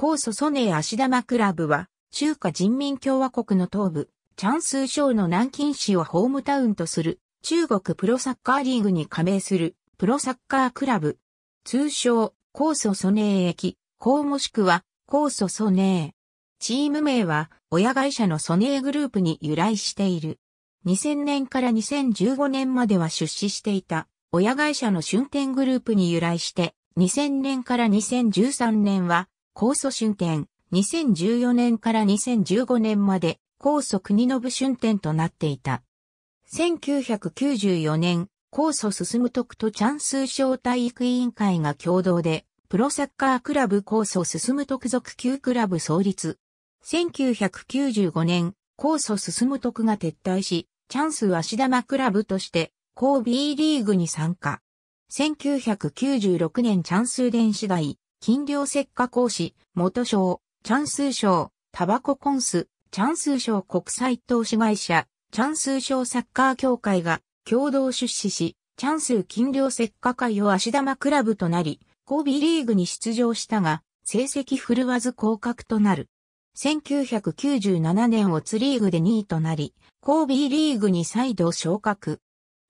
高祖ソネー足玉クラブは、中華人民共和国の東部、チャンスー省の南京市をホームタウンとする、中国プロサッカーリーグに加盟する、プロサッカークラブ。通称、高祖ソネー駅、高もしくは、高祖ソネー。チーム名は、親会社のソネーグループに由来している。2000年から2015年までは出資していた、親会社の春天グループに由来して、2000年から2013年は、高祖春天、2014年から2015年まで、高祖国信春天となっていた。1994年、高祖進徳とチャンス小体育委員会が共同で、プロサッカークラブ高祖進徳属級クラブ創立。1995年、高祖進徳が撤退し、チャンス足玉クラブとして、高 B リーグに参加。1996年チャンス電子大、金量石化講師、元賞、チャンスータバココンス、チャンスー国際投資会社、チャンスーサッカー協会が共同出資し、チャンスー金量石化会を足玉クラブとなり、コービーリーグに出場したが、成績振るわず降格となる。1997年オツリーグで2位となり、コービーリーグに再度昇格。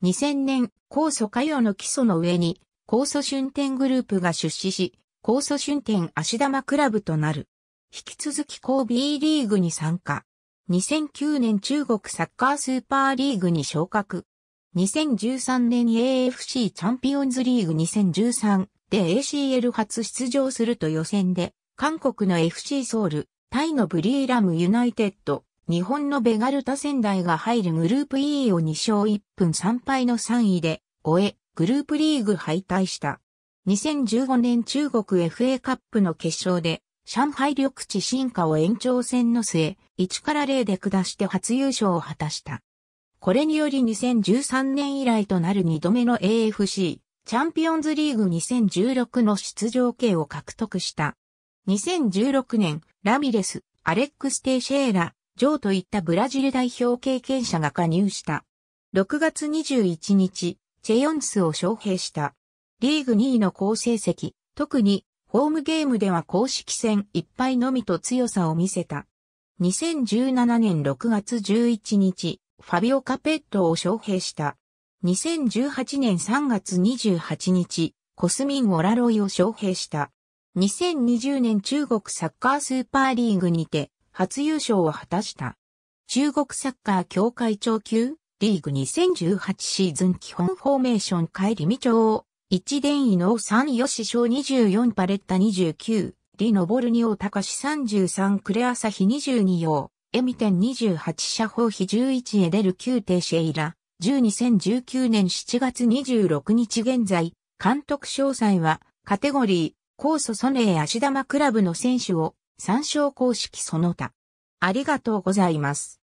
2000年、高祖佳代の基礎の上に、高祖春天グループが出資し、高祖春天足玉クラブとなる。引き続き高 B リーグに参加。2009年中国サッカースーパーリーグに昇格。2013年 AFC チャンピオンズリーグ2013で ACL 初出場すると予選で、韓国の FC ソウル、タイのブリーラムユナイテッド、日本のベガルタ仙台が入るグループ E を2勝1分3敗の3位で終え、グループリーグ敗退した。2015年中国 FA カップの決勝で、上海緑地進化を延長戦の末、1から0で下して初優勝を果たした。これにより2013年以来となる2度目の AFC、チャンピオンズリーグ2016の出場権を獲得した。2016年、ラミレス、アレックス・テイシェーラ、ジョーといったブラジル代表経験者が加入した。6月21日、チェヨンスを招聘した。リーグ2位の好成績、特にホームゲームでは公式戦1敗のみと強さを見せた。2017年6月11日、ファビオ・カペットを招聘した。2018年3月28日、コスミン・オラロイを招聘した。2020年中国サッカースーパーリーグにて初優勝を果たした。中国サッカー協会長級リーグ2018シーズン基本フォーメーション帰り未調一伝位の三吉小24パレッタ29、李昇に大高三33クレアヒ二22用、エミテン28社法比11エデル9テシェイラ、12019年7月26日現在、監督詳細は、カテゴリー、コース・ソネー足玉クラブの選手を、参照公式その他。ありがとうございます。